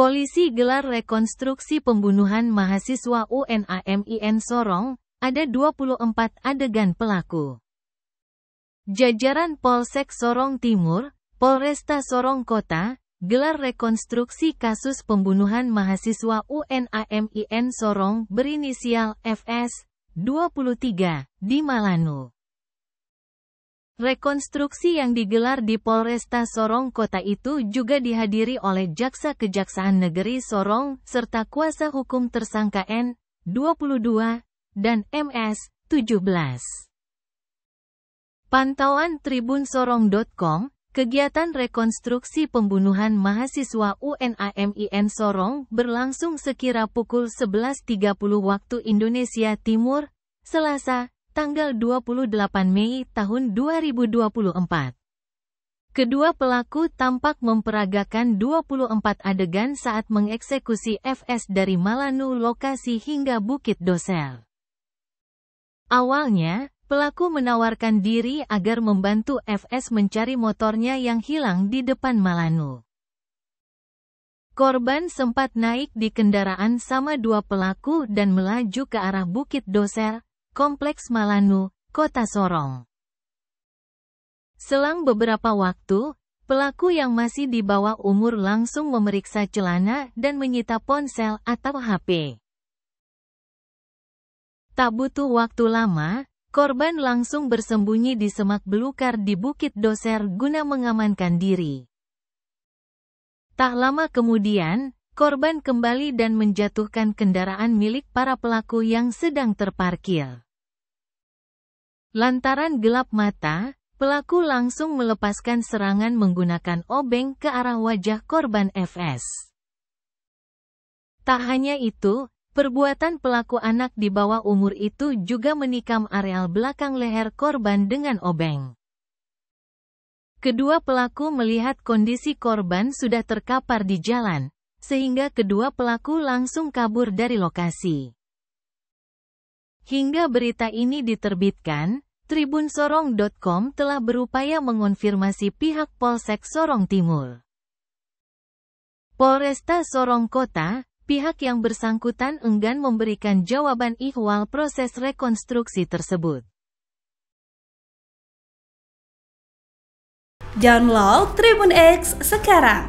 Polisi gelar rekonstruksi pembunuhan mahasiswa UNAMIN Sorong, ada 24 adegan pelaku. Jajaran Polsek Sorong Timur, Polresta Sorong Kota, gelar rekonstruksi kasus pembunuhan mahasiswa UNAMIN Sorong berinisial FS, 23, di Malano. Rekonstruksi yang digelar di Polresta Sorong Kota itu juga dihadiri oleh Jaksa Kejaksaan Negeri Sorong, serta kuasa hukum tersangka N, 22, dan MS, 17. Pantauan Tribun Sorong.com, kegiatan rekonstruksi pembunuhan mahasiswa UNAMIN Sorong berlangsung sekira pukul 11.30 waktu Indonesia Timur, Selasa, tanggal 28 Mei tahun 2024. Kedua pelaku tampak memperagakan 24 adegan saat mengeksekusi FS dari Malanu lokasi hingga Bukit Dosel. Awalnya, pelaku menawarkan diri agar membantu FS mencari motornya yang hilang di depan Malanu. Korban sempat naik di kendaraan sama dua pelaku dan melaju ke arah Bukit Doser, Kompleks Malanu, Kota Sorong. Selang beberapa waktu, pelaku yang masih di bawah umur langsung memeriksa celana dan menyita ponsel atau HP. Tak butuh waktu lama, korban langsung bersembunyi di semak belukar di Bukit Doser guna mengamankan diri. Tak lama kemudian, korban kembali dan menjatuhkan kendaraan milik para pelaku yang sedang terparkir. Lantaran gelap mata, pelaku langsung melepaskan serangan menggunakan obeng ke arah wajah korban FS. Tak hanya itu, perbuatan pelaku anak di bawah umur itu juga menikam areal belakang leher korban dengan obeng. Kedua pelaku melihat kondisi korban sudah terkapar di jalan, sehingga kedua pelaku langsung kabur dari lokasi. Hingga berita ini diterbitkan, tribunsorong.com telah berupaya mengonfirmasi pihak Polsek Sorong Timur. Polresta Sorong Kota, pihak yang bersangkutan enggan memberikan jawaban ihwal proses rekonstruksi tersebut. Download Tribun X sekarang